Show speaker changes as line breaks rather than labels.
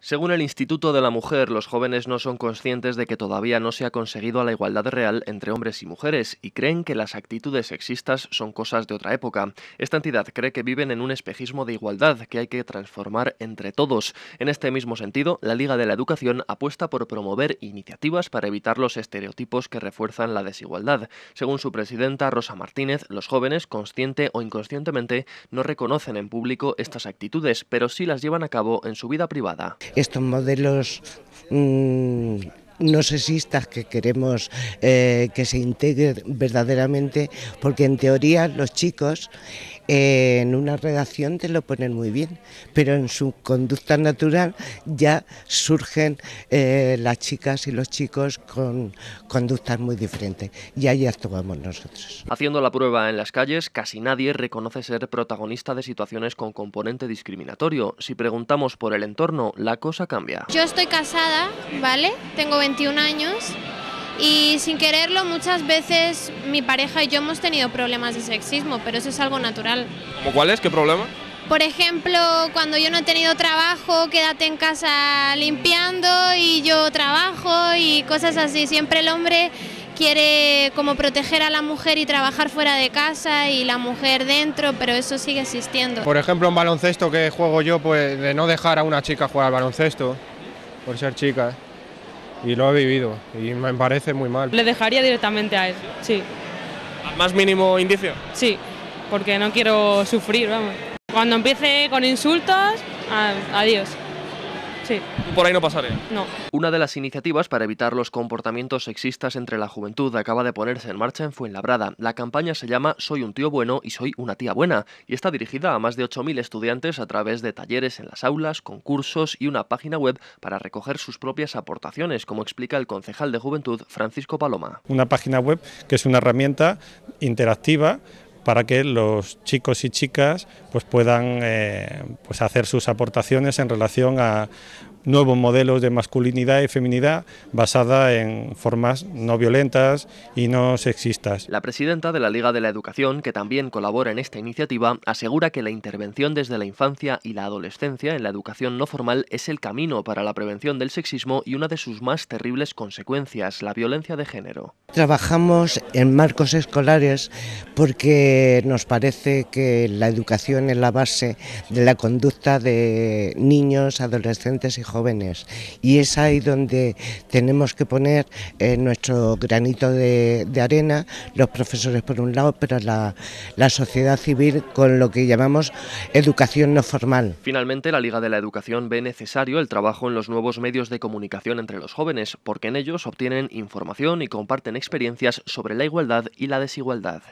Según el Instituto de la Mujer, los jóvenes no son conscientes de que todavía no se ha conseguido la igualdad real entre hombres y mujeres y creen que las actitudes sexistas son cosas de otra época. Esta entidad cree que viven en un espejismo de igualdad que hay que transformar entre todos. En este mismo sentido, la Liga de la Educación apuesta por promover iniciativas para evitar los estereotipos que refuerzan la desigualdad. Según su presidenta Rosa Martínez, los jóvenes, consciente o inconscientemente, no reconocen en público estas actitudes, pero sí las llevan a cabo en su vida privada
estos modelos mm, no sexistas que queremos eh, que se integren verdaderamente, porque en teoría los chicos en una redacción te lo ponen muy bien, pero en su conducta natural ya surgen eh, las chicas y los chicos con conductas muy diferentes y ahí actuamos nosotros.
Haciendo la prueba en las calles, casi nadie reconoce ser protagonista de situaciones con componente discriminatorio. Si preguntamos por el entorno, la cosa cambia. Yo
estoy casada, ¿vale? Tengo 21 años y sin quererlo, muchas veces mi pareja y yo hemos tenido problemas de sexismo, pero eso es algo natural.
¿Cuál es? ¿Qué problema?
Por ejemplo, cuando yo no he tenido trabajo, quédate en casa limpiando y yo trabajo y cosas así. Siempre el hombre quiere como proteger a la mujer y trabajar fuera de casa y la mujer dentro, pero eso sigue existiendo. Por
ejemplo, en baloncesto que juego yo, pues de no dejar a una chica jugar al baloncesto, por ser chica. ¿eh? y lo ha vivido y me parece muy mal.
Le dejaría directamente a él, sí.
más mínimo indicio?
Sí, porque no quiero sufrir, vamos. Cuando empiece con insultos, adiós. Por ahí no pasaré. No.
Una de las iniciativas para evitar los comportamientos sexistas entre la juventud acaba de ponerse en marcha en Fuenlabrada. La campaña se llama Soy un tío bueno y soy una tía buena y está dirigida a más de 8.000 estudiantes a través de talleres en las aulas, concursos y una página web para recoger sus propias aportaciones, como explica el concejal de juventud Francisco Paloma. Una página web que es una herramienta interactiva para que los chicos y chicas pues puedan eh, pues hacer sus aportaciones en relación a nuevos modelos de masculinidad y feminidad basada en formas no violentas y no sexistas. La presidenta de la Liga de la Educación, que también colabora en esta iniciativa, asegura que la intervención desde la infancia y la adolescencia en la educación no formal es el camino para la prevención del sexismo y una de sus más terribles consecuencias, la violencia de género.
Trabajamos en marcos escolares porque nos parece que la educación es la base de la conducta de niños, adolescentes y jóvenes. Y es ahí donde tenemos que poner eh, nuestro granito de, arena, los profesores por un lado, pero la sociedad civil con lo que llamamos educación no formal.
Finalmente, la Liga de la Educación ve necesario el trabajo en los nuevos medios de comunicación entre los jóvenes, porque en ellos obtienen información y comparten experiencias sobre la igualdad y la desigualdad.